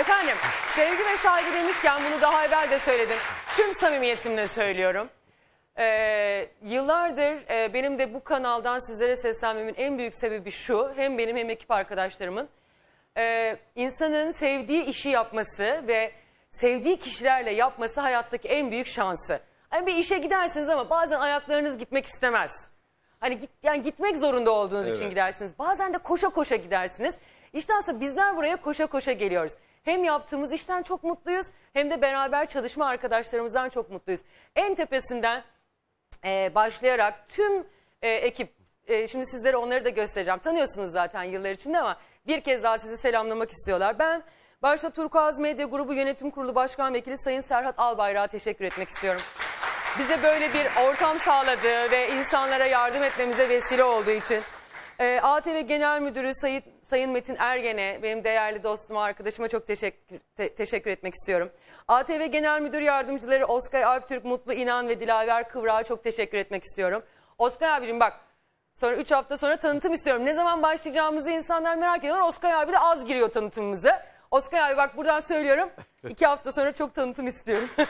Efendim sevgi ve saygı demişken bunu daha evvel de söyledim. Tüm samimiyetimle söylüyorum. Ee, yıllardır e, benim de bu kanaldan sizlere seslenmemin en büyük sebebi şu. Hem benim hem ekip arkadaşlarımın. E, insanın sevdiği işi yapması ve sevdiği kişilerle yapması hayattaki en büyük şansı. Hani bir işe gidersiniz ama bazen ayaklarınız gitmek istemez. Hani git, yani gitmek zorunda olduğunuz evet. için gidersiniz. Bazen de koşa koşa gidersiniz. İşte aslında bizler buraya koşa koşa geliyoruz. Hem yaptığımız işten çok mutluyuz hem de beraber çalışma arkadaşlarımızdan çok mutluyuz. En tepesinden e, başlayarak tüm e, ekip, e, şimdi sizlere onları da göstereceğim. Tanıyorsunuz zaten yıllar içinde ama bir kez daha sizi selamlamak istiyorlar. Ben başta Turkuaz Medya Grubu Yönetim Kurulu Başkan Vekili Sayın Serhat Albayrak'a teşekkür etmek istiyorum. Bize böyle bir ortam sağladığı ve insanlara yardım etmemize vesile olduğu için... E, ee, ATV Genel Müdürü Sayın, Sayın Metin Ergen'e, benim değerli dostuma, arkadaşıma çok teşekkür, te, teşekkür etmek istiyorum. ATV Genel Müdür Yardımcıları Oskar Alptürk, Mutlu İnan ve Dilaver Kıvrak'a çok teşekkür etmek istiyorum. Oscar abicim bak, sonra 3 hafta sonra tanıtım istiyorum. Ne zaman başlayacağımızı insanlar merak ediyorlar. Oscar abi de az giriyor tanıtımımızı. Oscar abi bak buradan söylüyorum. 2 hafta sonra çok tanıtım istiyorum.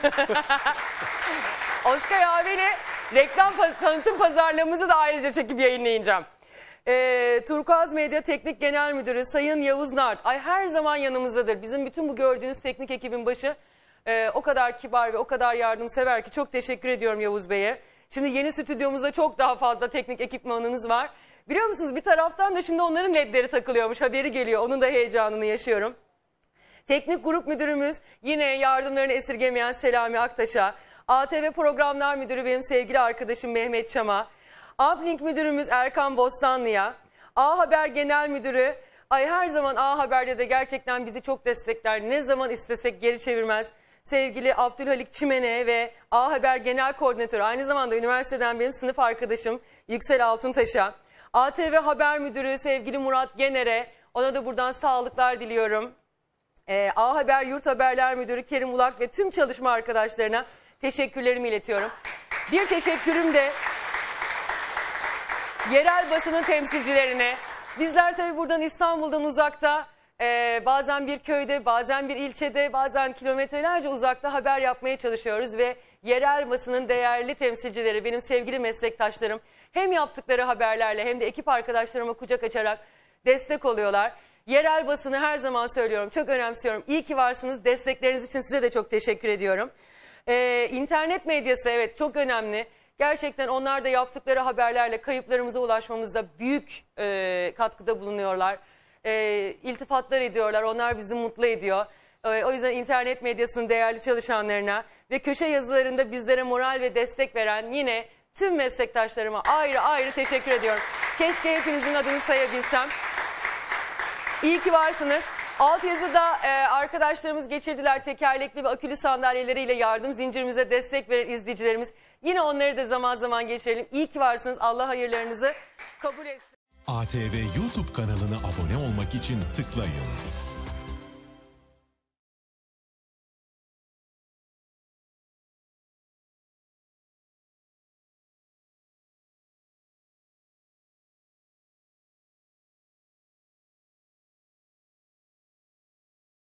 Oscar abiyle reklam tanıtım pazarlamamızı da ayrıca çekip yayınlayacağım. E, Turkuaz Medya Teknik Genel Müdürü Sayın Yavuz Nart. Ay her zaman yanımızdadır. Bizim bütün bu gördüğünüz teknik ekibin başı e, o kadar kibar ve o kadar yardımsever ki çok teşekkür ediyorum Yavuz Bey'e. Şimdi yeni stüdyomuzda çok daha fazla teknik ekipmanımız var. Biliyor musunuz bir taraftan da şimdi onların ledleri takılıyormuş haberi geliyor. Onun da heyecanını yaşıyorum. Teknik grup müdürümüz yine yardımlarını esirgemeyen Selami Aktaş'a, ATV programlar müdürü benim sevgili arkadaşım Mehmet Çam'a, Uplink müdürümüz Erkan Bostanlı'ya, A Haber Genel Müdürü, ay her zaman A Haber'de de gerçekten bizi çok destekler. Ne zaman istesek geri çevirmez. Sevgili Abdülhalik Çimene ve A Haber Genel Koordinatörü, aynı zamanda üniversiteden benim sınıf arkadaşım Yüksel Altuntaş'a, ATV Haber Müdürü sevgili Murat Gener'e, ona da buradan sağlıklar diliyorum. Ee, A Haber Yurt Haberler Müdürü Kerim Ulak ve tüm çalışma arkadaşlarına teşekkürlerimi iletiyorum. Bir teşekkürüm de yerel basının temsilcilerini, Bizler tabii buradan İstanbul'dan uzakta e, bazen bir köyde, bazen bir ilçede, bazen kilometrelerce uzakta haber yapmaya çalışıyoruz ve yerel basının değerli temsilcileri, benim sevgili meslektaşlarım hem yaptıkları haberlerle hem de ekip arkadaşlarıma kucak açarak destek oluyorlar. Yerel basını her zaman söylüyorum, çok önemsiyorum. İyi ki varsınız, destekleriniz için size de çok teşekkür ediyorum. Ee, internet medyası evet çok önemli. Gerçekten onlar da yaptıkları haberlerle kayıplarımıza ulaşmamızda büyük e, katkıda bulunuyorlar. E, iltifatlar ediyorlar. Onlar bizi mutlu ediyor. E, o yüzden internet medyasının değerli çalışanlarına ve köşe yazılarında bizlere moral ve destek veren yine tüm meslektaşlarıma ayrı ayrı teşekkür ediyorum. Keşke hepinizin adını sayabilsem. İyi ki varsınız. Altyazıda e, arkadaşlarımız geçirdiler tekerlekli ve akülü sandalyeleriyle yardım zincirimize destek veren izleyicilerimiz. Yine onları da zaman zaman geçirelim. İyi ki varsınız. Allah hayırlarınızı kabul etsin. ATV YouTube kanalına abone olmak için tıklayın.